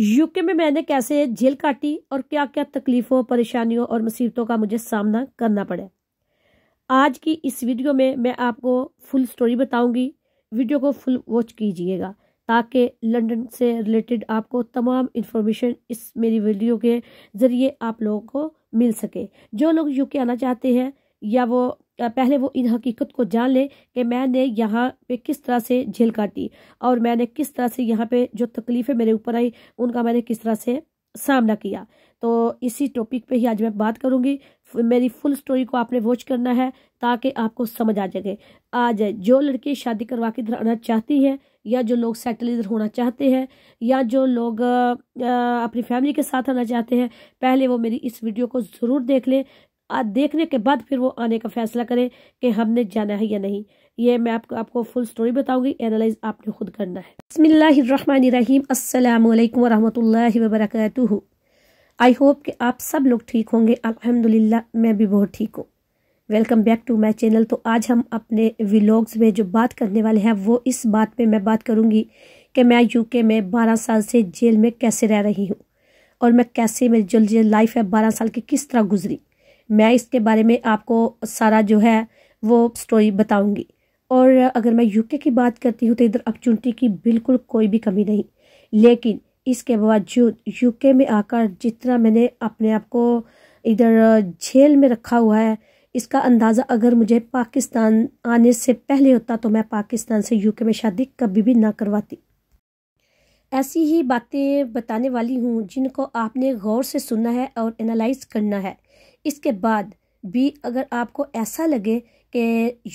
UK में मैंने कैसे जेल काटी और क्या क्या तकलीफों परेशानियों और मुसीबतों का मुझे सामना करना पड़ा आज की इस वीडियो में मैं आपको फुल स्टोरी बताऊंगी वीडियो को फुल वॉच कीजिएगा ताकि लंदन से रिलेटेड आपको तमाम इन्फॉर्मेशन इस मेरी वीडियो के ज़रिए आप लोगों को मिल सके जो लोग यूके आना चाहते हैं या वो पहले वो इन हकीकत को जान ले कि मैंने यहाँ पे किस तरह से झेल काटी और मैंने किस तरह से यहाँ पे जो तकलीफ़ें मेरे ऊपर आई उनका मैंने किस तरह से सामना किया तो इसी टॉपिक पे ही आज मैं बात करूँगी मेरी फुल स्टोरी को आपने वॉच करना है ताकि आपको समझ आ जाए आज जो लड़की शादी करवा के इधर आना चाहती है या जो लोग सेटल इधर होना चाहते हैं या जो लोग अपनी फैमिली के साथ आना चाहते हैं पहले वो मेरी इस वीडियो को ज़रूर देख लें देखने के बाद फिर वो आने का फैसला करें कि हमने जाना है या नहीं ये मैं आपको आपको फुल स्टोरी बताऊंगी एनालाइज आपने खुद करना है बसमीम अल्लाम वरहमल वर्क आई होप कि आप सब लोग ठीक होंगे अलहमदिल्ला मैं भी बहुत ठीक हूँ welcome back to my channel तो आज हम अपने व्लॉग्स में जो बात करने वाले हैं वो इस बात पे मैं बात करूँगी कि मैं यूके में 12 साल से जेल में कैसे रह रही हूँ और मैं कैसे मेरी जो लाइफ है 12 साल की किस तरह गुजरी मैं इसके बारे में आपको सारा जो है वो स्टोरी बताऊंगी और अगर मैं यूके की बात करती हूँ तो इधर अपॉर्चुनिटी की बिल्कुल कोई भी कमी नहीं लेकिन इसके बावजूद यूके में आकर जितना मैंने अपने आप को इधर जेल में रखा हुआ है इसका अंदाज़ा अगर मुझे पाकिस्तान आने से पहले होता तो मैं पाकिस्तान से यूके में शादी कभी भी ना करवाती ऐसी ही बातें बताने वाली हूँ जिनको आपने गौर से सुनना है और एनालाइज करना है इसके बाद भी अगर आपको ऐसा लगे कि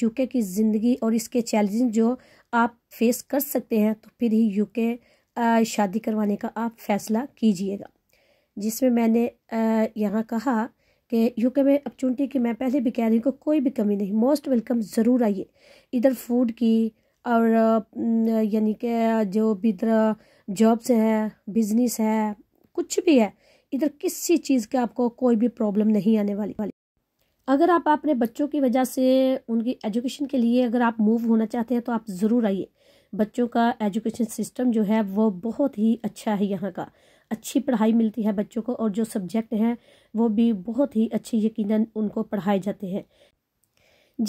यूके की ज़िंदगी और इसके चैलेंज जो आप फेस कर सकते हैं तो फिर ही यूके शादी करवाने का आप फैसला कीजिएगा जिसमें मैंने यहाँ कहा कि यूके में अपॉर्चुनिटी की मैं पहले भी कह रही हूँ को कोई भी कमी नहीं मोस्ट वेलकम ज़रूर आइए इधर फूड की और यानी कि जो भी इधर जॉब्स हैं बिजनेस है कुछ भी है इधर किसी चीज़ का आपको कोई भी प्रॉब्लम नहीं आने वाली वाली अगर आप अपने बच्चों की वजह से उनकी एजुकेशन के लिए अगर आप मूव होना चाहते हैं तो आप ज़रूर आइए बच्चों का एजुकेशन सिस्टम जो है वो बहुत ही अच्छा है यहाँ का अच्छी पढ़ाई मिलती है बच्चों को और जो सब्जेक्ट हैं वो भी बहुत ही अच्छे यकीन उनको पढ़ाए जाते हैं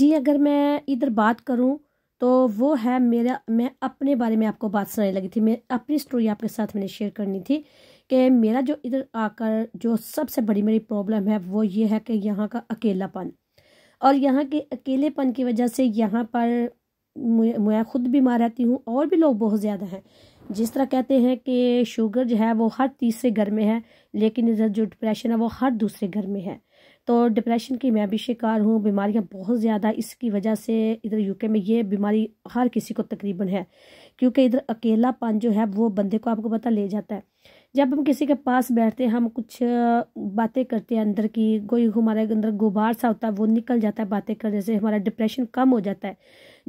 जी अगर मैं इधर बात करूँ तो वो है मेरा मैं अपने बारे में आपको बात सुनाने लगी थी मैं अपनी स्टोरी आपके साथ मैंने शेयर करनी थी कि मेरा जो इधर आकर जो सबसे बड़ी मेरी प्रॉब्लम है वो ये है कि यहाँ का अकेलापन और यहाँ के अकेलेपन की वजह से यहाँ पर मैं ख़ुद बीमार रहती हूँ और भी लोग बहुत ज़्यादा हैं जिस तरह कहते हैं कि शुगर जो है वो हर तीसरे घर में है लेकिन इधर जो डिप्रेशन है वो हर दूसरे घर में है तो डिप्रेशन की मैं भी शिकार हूँ बीमारियाँ बहुत ज़्यादा इसकी वजह से इधर यूके में ये बीमारी हर किसी को तकरीबन है क्योंकि इधर अकेलापन जो है वो बंदे को आपको पता ले जाता है जब हम किसी के पास बैठते हैं हम कुछ बातें करते हैं अंदर की कोई हमारे अंदर गुबार सा होता है वो निकल जाता है बातें करने से हमारा डिप्रेशन कम हो जाता है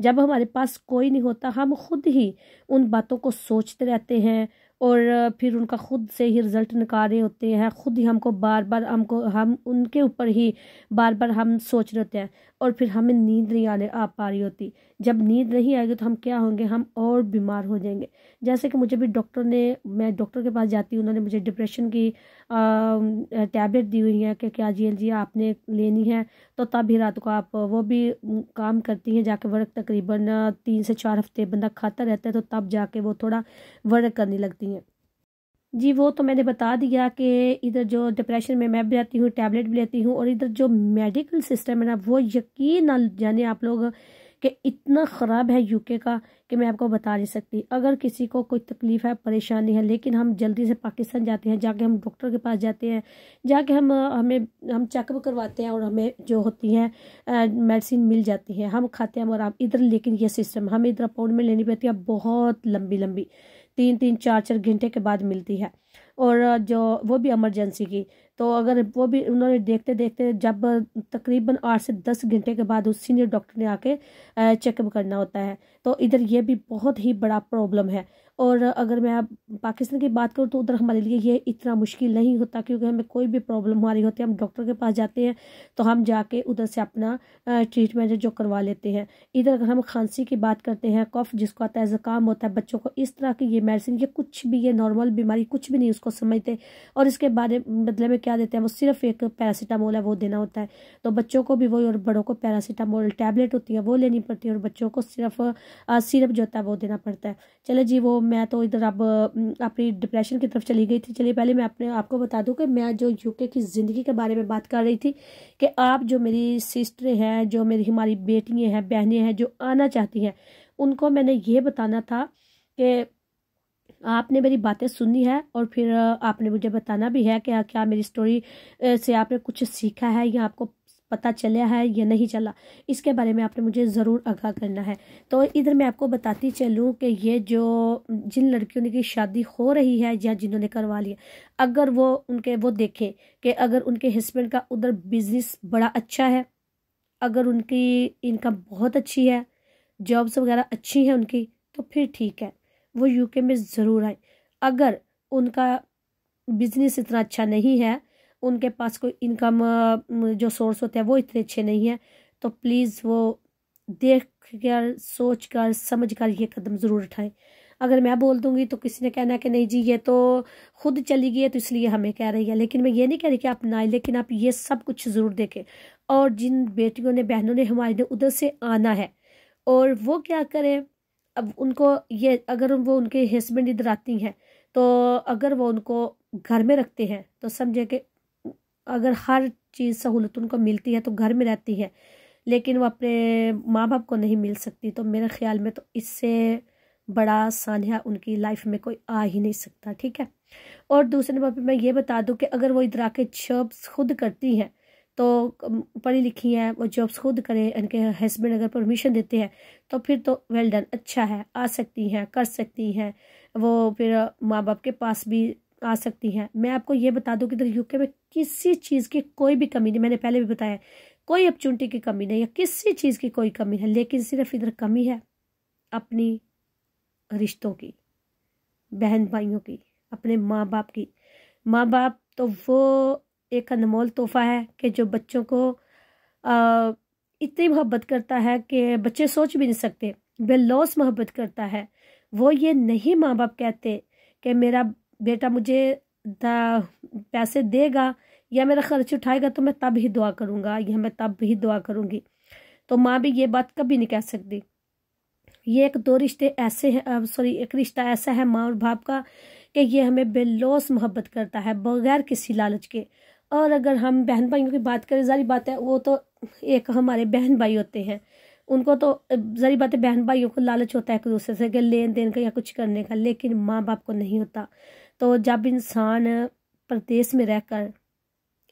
जब हमारे पास कोई नहीं होता हम खुद ही उन बातों को सोचते रहते हैं और फिर उनका ख़ुद से ही रिज़ल्ट रहे होते हैं ख़ुद ही हमको बार बार हमको हम उनके ऊपर ही बार बार हम सोच रहे होते हैं और फिर हमें नींद नहीं आने आ पा रही होती जब नींद नहीं आएगी तो हम क्या होंगे हम और बीमार हो जाएंगे जैसे कि मुझे भी डॉक्टर ने मैं डॉक्टर के पास जाती हूँ उन्होंने मुझे डिप्रेशन की टैबलेट दी हुई है कि क्या जी एल जी आपने लेनी है तो तब ही रात को आप वो भी काम करती हैं जाके वर्क तकरीबन तीन से चार हफ्ते बंदा खाता रहता है तो तब जाके वो थोड़ा वर्क करने लगती हैं जी वो तो मैंने बता दिया कि इधर जो डिप्रेशन में मैं भी आती हूँ टैबलेट भी लेती हूँ और इधर जो मेडिकल सिस्टम है ना वो यकीन ना जाने आप लोग कि इतना ख़राब है यूके का कि मैं आपको बता नहीं सकती अगर किसी को कोई तकलीफ़ है परेशानी है लेकिन हम जल्दी से पाकिस्तान जाते हैं जाके हम डॉक्टर के पास जाते हैं जाके हम हमें हम चेकअप करवाते हैं और हमें जो होती है मेडिसिन मिल जाती है हम खाते हैं और आप इधर लेकिन यह सिस्टम हमें इधर अपॉइंटमेंट में लेनी पड़ती है बहुत लंबी लंबी तीन तीन चार चार घंटे के बाद मिलती है और जो वो भी एमरजेंसी की तो अगर वो भी उन्होंने देखते देखते जब तकरीबन आठ से दस घंटे के बाद उस सीनियर डॉक्टर ने आके चेकअप करना होता है तो इधर ये भी बहुत ही बड़ा प्रॉब्लम है और अगर मैं आप पाकिस्तान की बात करूँ तो उधर हमारे लिए ये इतना मुश्किल नहीं होता क्योंकि हमें कोई भी प्रॉब्लम हमारी होती है हम डॉक्टर के पास जाते हैं तो हम जाके उधर से अपना ट्रीटमेंट जो करवा लेते हैं इधर अगर हम खांसी की बात करते हैं कफ जिसको आता है ज़ुकाम होता है बच्चों को इस तरह की ये मेडिसिन ये कुछ भी ये नॉर्मल बीमारी कुछ भी नहीं उसको समझते और इसके बारे बदले में क्या देते हैं वो सिर्फ एक पैरासीटामोल है वो देना होता है तो बच्चों को भी वही और बड़ों को पैरासीटामोल टैबलेट होती है वो लेनी पड़ती है और बच्चों को सिर्फ सिरप जो होता है वो देना पड़ता है चले जी वो मैं तो इधर अब अपनी डिप्रेशन की तरफ चली गई थी चलिए पहले मैं अपने आपको बता दूं कि मैं जो यूके की ज़िंदगी के बारे में बात कर रही थी कि आप जो मेरी सिस्टर हैं जो मेरी हमारी बेटियाँ हैं बहनें हैं जो आना चाहती हैं उनको मैंने ये बताना था कि आपने मेरी बातें सुनी है और फिर आपने मुझे बताना भी है कि क्या मेरी स्टोरी से आपने कुछ सीखा है या आपको पता चला है या नहीं चला इसके बारे में आपने मुझे ज़रूर आगाह करना है तो इधर मैं आपको बताती चलूँ कि ये जो जिन लड़कियों की शादी हो रही है या जिन्होंने करवा लिया अगर वो उनके वो देखें कि अगर उनके हस्बैंड का उधर बिज़नेस बड़ा अच्छा है अगर उनकी इनकम बहुत अच्छी है जॉब्स वगैरह अच्छी हैं उनकी तो फिर ठीक है वो यूके में ज़रूर आए अगर उनका बिज़नेस इतना अच्छा नहीं है उनके पास कोई इनकम जो सोर्स होते हैं वो इतने अच्छे नहीं हैं तो प्लीज़ वो देख कर सोच कर समझ कर ये कदम ज़रूर उठाएं अगर मैं बोल दूंगी तो किसी ने कहना है कि नहीं जी ये तो खुद चली गई है तो इसलिए हमें कह रही है लेकिन मैं ये नहीं कह रही कि आप ना लेकिन आप ये सब कुछ ज़रूर देखें और जिन बेटियों ने बहनों ने हमारे ने उधर से आना है और वो क्या करें अब उनको ये अगर वो उनके हस्बैंड इधर आती हैं तो अगर वो उनको घर में रखते हैं तो समझे कि अगर हर चीज़ सहूलत उनको मिलती है तो घर में रहती है लेकिन वो अपने माँ बाप को नहीं मिल सकती तो मेरे ख्याल में तो इससे बड़ा सानिया उनकी लाइफ में कोई आ ही नहीं सकता ठीक है और दूसरे नंबर पर मैं ये बता दूँ कि अगर वो आके जॉब्स खुद करती हैं तो पढ़ी लिखी हैं वो जॉब्स खुद करें इनके हस्बैंड अगर परमिशन देते हैं तो फिर तो वेल डन अच्छा है आ सकती हैं कर सकती हैं वो फिर माँ बाप के पास भी आ सकती हैं मैं आपको ये बता दूँ कि इधर यूके में किसी चीज़ की कोई भी कमी नहीं मैंने पहले भी बताया कोई अपॉर्चुनिटी की कमी नहीं है किसी चीज़ की कोई कमी है लेकिन सिर्फ इधर कमी है अपनी रिश्तों की बहन भाइयों की अपने माँ बाप की माँ बाप तो वो एक अनमोल तोहफा है कि जो बच्चों को आ, इतनी मोहब्बत करता है कि बच्चे सोच भी नहीं सकते लॉस मोहब्बत करता है वो ये नहीं माँ बाप कहते कि मेरा बेटा मुझे पैसे देगा या मेरा खर्च उठाएगा तो मैं तब ही दुआ करूँगा या मैं तब ही दुआ करूँगी तो माँ भी ये बात कभी नहीं कह सकती ये एक दो रिश्ते ऐसे हैं सॉरी एक रिश्ता ऐसा है माँ और बाप का कि ये हमें बेलोस मोहब्बत करता है बगैर किसी लालच के और अगर हम बहन भाइयों की बात करें जारी बात है वो तो एक हमारे बहन भाई होते हैं उनको तो जारी बात है बहन भाइयों को लालच होता है एक दूसरे से कि लेन देन का या कुछ करने का लेकिन माँ बाप को नहीं होता तो जब इंसान प्रदेश में रहकर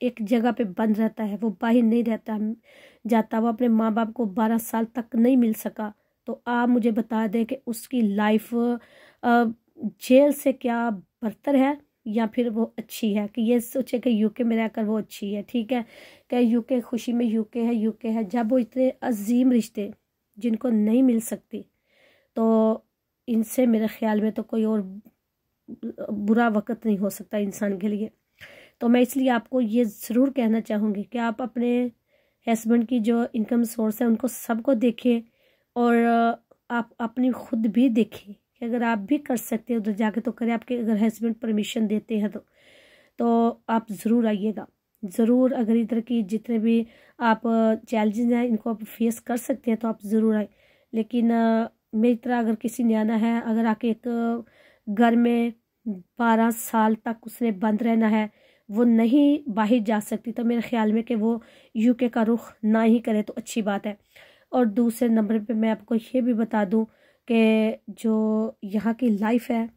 एक जगह पे बंद रहता है वो बाहर नहीं रहता जाता वो अपने माँ बाप को बारह साल तक नहीं मिल सका तो आप मुझे बता दें कि उसकी लाइफ जेल से क्या बेहतर है या फिर वो अच्छी है कि ये सोचे कि यूके में रहकर वो अच्छी है ठीक है कि यूके खुशी में यूके है यूके है जब वो इतने अजीम रिश्ते जिनको नहीं मिल सकती तो इनसे मेरे ख्याल में तो कोई और बुरा वक्त नहीं हो सकता इंसान के लिए तो मैं इसलिए आपको ये ज़रूर कहना चाहूँगी कि आप अपने हस्बैंड की जो इनकम सोर्स है उनको सबको देखें और आप अपनी खुद भी देखें कि अगर आप भी कर सकते हो उधर जाके तो करें आपके अगर हस्बैंड परमिशन देते हैं तो तो आप ज़रूर आइएगा ज़रूर अगर इधर की जितने भी आप चैलेंजेस हैं इनको आप फेस कर सकते हैं तो आप ज़रूर आए लेकिन मेरी तरह अगर किसी ने आना है अगर आके एक घर में बारह साल तक उसने बंद रहना है वो नहीं बाहर जा सकती तो मेरे ख्याल में कि वो यूके का रुख ना ही करे तो अच्छी बात है और दूसरे नंबर पे मैं आपको ये भी बता दूं कि जो यहाँ की लाइफ है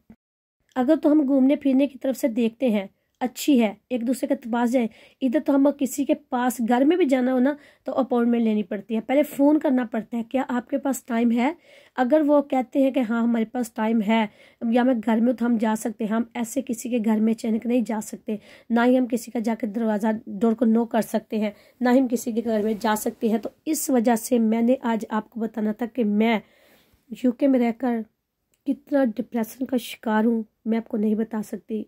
अगर तो हम घूमने फिरने की तरफ से देखते हैं अच्छी है एक दूसरे के पास जाए इधर तो हम किसी के पास घर में भी जाना हो ना तो अपॉइंटमेंट लेनी पड़ती है पहले फ़ोन करना पड़ता है क्या आपके पास टाइम है अगर वो कहते हैं कि हाँ हमारे पास टाइम है या मैं घर में तो हम जा सकते हैं हम ऐसे किसी के घर में चैनक नहीं जा सकते ना ही हम किसी का जाकर दरवाज़ा डोर को नो कर सकते हैं ना ही हम किसी के घर में जा सकते हैं तो इस वजह से मैंने आज आपको बताना था कि मैं यूके में रहकर कितना डिप्रेशन का शिकार हूँ मैं आपको नहीं बता सकती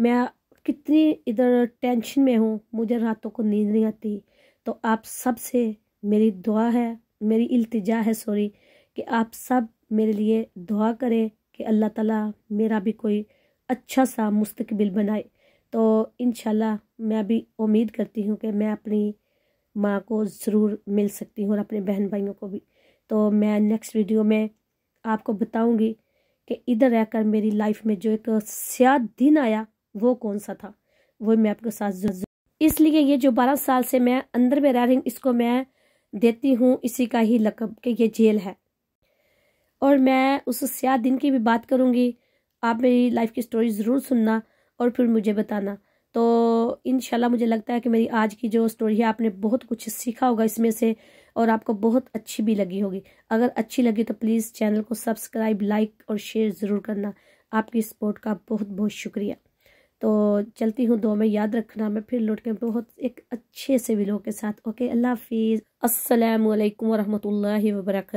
मैं कितनी इधर टेंशन में हूँ मुझे रातों को नींद नहीं आती तो आप सब से मेरी दुआ है मेरी इल्तिजा है सॉरी कि आप सब मेरे लिए दुआ करें कि अल्लाह ताला मेरा भी कोई अच्छा सा मुस्तकबिल बनाए तो इन मैं भी उम्मीद करती हूँ कि मैं अपनी माँ को ज़रूर मिल सकती हूँ और अपने बहन भाइयों को भी तो मैं नेक्स्ट वीडियो में आपको बताऊँगी कि इधर रहकर मेरी लाइफ में जो एक सिया दिन आया वो कौन सा था वो मैं आपके साथ इसलिए ये जो बारह साल से मैं अंदर में रह रही हूँ इसको मैं देती हूँ इसी का ही लकब कि ये जेल है और मैं उस स्याह दिन की भी बात करूँगी आप मेरी लाइफ की स्टोरी ज़रूर सुनना और फिर मुझे बताना तो इन मुझे लगता है कि मेरी आज की जो स्टोरी है आपने बहुत कुछ सीखा होगा इसमें से और आपको बहुत अच्छी भी लगी होगी अगर अच्छी लगी तो प्लीज़ चैनल को सब्सक्राइब लाइक और शेयर ज़रूर करना आपकी सपोर्ट का बहुत बहुत शुक्रिया तो चलती हूँ दो में याद रखना मैं फिर लौट के बहुत एक अच्छे से विलो के साथ ओके अल्लाह हाफिज़ असलकम लाही वबरक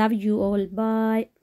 लव यू ऑल बाय